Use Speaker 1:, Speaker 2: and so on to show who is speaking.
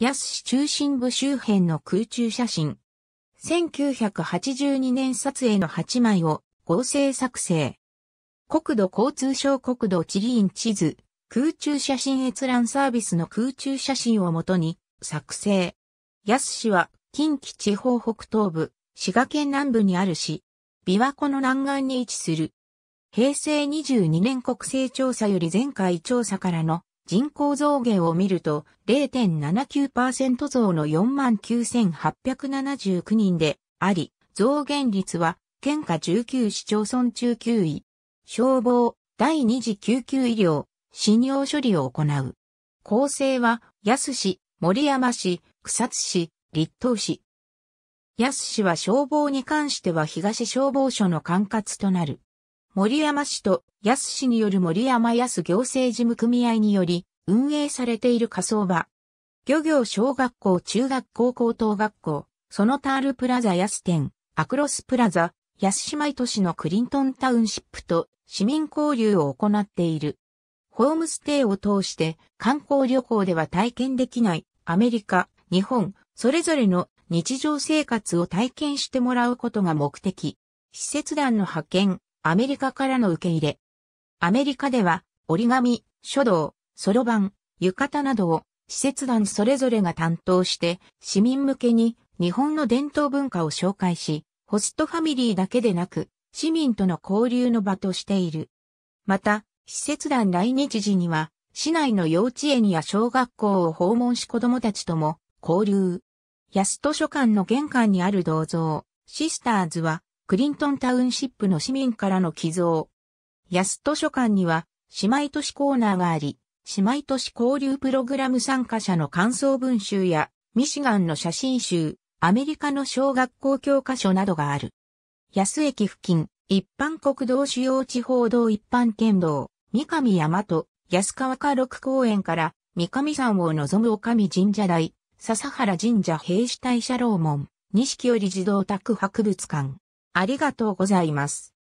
Speaker 1: 安市中心部周辺の空中写真。1982年撮影の8枚を合成作成。国土交通省国土地理院地図、空中写真閲覧サービスの空中写真をもとに作成。安市は近畿地方北東部、滋賀県南部にある市、琵琶湖の南岸に位置する。平成22年国勢調査より前回調査からの人口増減を見ると0.79%増の49,879人であり、増減率は県下19市町村中9位、消防、第2次救急医療、信用処理を行う。構成は、安市、森山市、草津市、立東市。安市は消防に関しては東消防署の管轄となる。森山市と安市による森山安行政事務組合により運営されている火葬場。漁業小学校中学校高等学校、そのタールプラザ安店、アクロスプラザ、安島、妹都市のクリントンタウンシップと市民交流を行っている。ホームステイを通して観光旅行では体験できないアメリカ、日本、それぞれの日常生活を体験してもらうことが目的。施設団の派遣、アメリカからの受け入れ。アメリカでは、折り紙、書道、そろばん、浴衣などを、施設団それぞれが担当して、市民向けに日本の伝統文化を紹介し、ホストファミリーだけでなく、市民との交流の場としている。また、施設団来日時には、市内の幼稚園や小学校を訪問し子供たちとも交流。安図書館の玄関にある銅像、シスターズは、クリントンタウンシップの市民からの寄贈。安図書館には、姉妹都市コーナーがあり、姉妹都市交流プログラム参加者の感想文集や、ミシガンの写真集、アメリカの小学校教科書などがある。安駅付近、一般国道主要地方道一般県道、三上山と安川か六公園から三上山を望む女見神社台、笹原神社兵士大社楼門、錦織児童宅博物館。ありがとうございます。